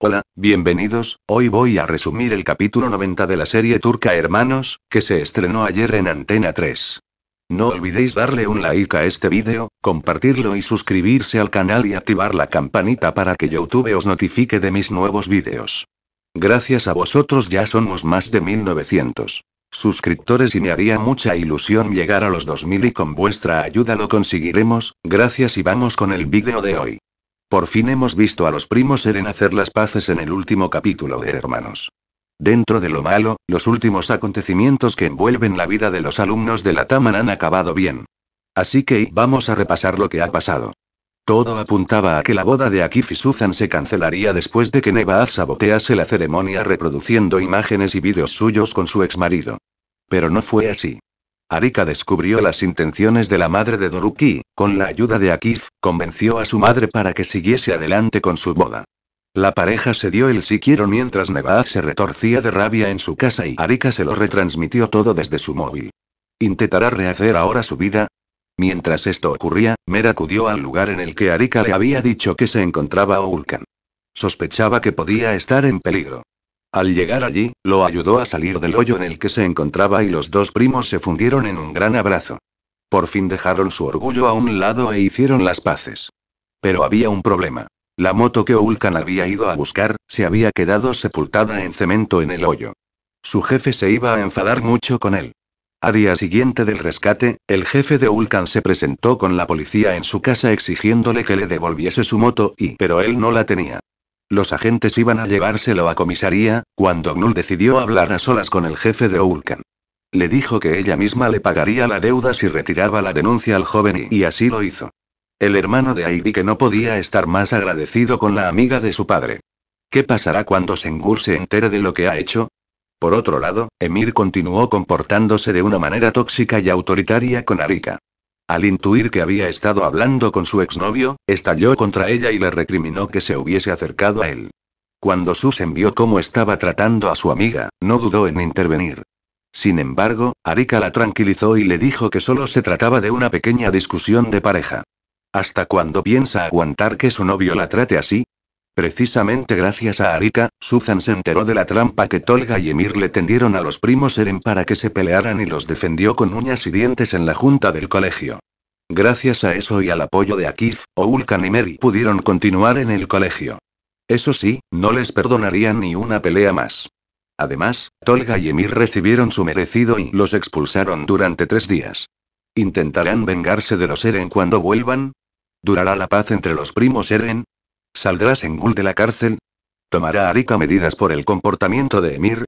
Hola, bienvenidos, hoy voy a resumir el capítulo 90 de la serie turca Hermanos, que se estrenó ayer en Antena 3. No olvidéis darle un like a este vídeo, compartirlo y suscribirse al canal y activar la campanita para que YouTube os notifique de mis nuevos vídeos. Gracias a vosotros ya somos más de 1900 suscriptores y me haría mucha ilusión llegar a los 2000 y con vuestra ayuda lo conseguiremos, gracias y vamos con el vídeo de hoy. Por fin hemos visto a los primos Eren hacer las paces en el último capítulo de Hermanos. Dentro de lo malo, los últimos acontecimientos que envuelven la vida de los alumnos de la Taman han acabado bien. Así que vamos a repasar lo que ha pasado. Todo apuntaba a que la boda de Akif y se cancelaría después de que Nevaaz sabotease la ceremonia reproduciendo imágenes y vídeos suyos con su exmarido. Pero no fue así. Arika descubrió las intenciones de la madre de Doruki, con la ayuda de Akif, convenció a su madre para que siguiese adelante con su boda. La pareja se dio el si quiero mientras Nebaz se retorcía de rabia en su casa y Arika se lo retransmitió todo desde su móvil. ¿Intentará rehacer ahora su vida? Mientras esto ocurría, Mer acudió al lugar en el que Arika le había dicho que se encontraba Oulkan. Sospechaba que podía estar en peligro. Al llegar allí, lo ayudó a salir del hoyo en el que se encontraba y los dos primos se fundieron en un gran abrazo. Por fin dejaron su orgullo a un lado e hicieron las paces. Pero había un problema. La moto que Ulcan había ido a buscar, se había quedado sepultada en cemento en el hoyo. Su jefe se iba a enfadar mucho con él. A día siguiente del rescate, el jefe de Ulcan se presentó con la policía en su casa exigiéndole que le devolviese su moto y pero él no la tenía. Los agentes iban a llevárselo a comisaría, cuando Gnull decidió hablar a solas con el jefe de Ulcan. Le dijo que ella misma le pagaría la deuda si retiraba la denuncia al joven y, así lo hizo. El hermano de Aibi que no podía estar más agradecido con la amiga de su padre. ¿Qué pasará cuando Sengur se entere de lo que ha hecho? Por otro lado, Emir continuó comportándose de una manera tóxica y autoritaria con Arika. Al intuir que había estado hablando con su exnovio, estalló contra ella y le recriminó que se hubiese acercado a él. Cuando Susan vio cómo estaba tratando a su amiga, no dudó en intervenir. Sin embargo, Arika la tranquilizó y le dijo que solo se trataba de una pequeña discusión de pareja. ¿Hasta cuándo piensa aguantar que su novio la trate así? Precisamente gracias a Arika, Susan se enteró de la trampa que Tolga y Emir le tendieron a los primos Eren para que se pelearan y los defendió con uñas y dientes en la junta del colegio. Gracias a eso y al apoyo de Akif, Oulkan y Meri pudieron continuar en el colegio. Eso sí, no les perdonarían ni una pelea más. Además, Tolga y Emir recibieron su merecido y los expulsaron durante tres días. ¿Intentarán vengarse de los Eren cuando vuelvan? ¿Durará la paz entre los primos Eren? ¿Saldrás en gul de la cárcel? ¿Tomará Arika medidas por el comportamiento de Emir?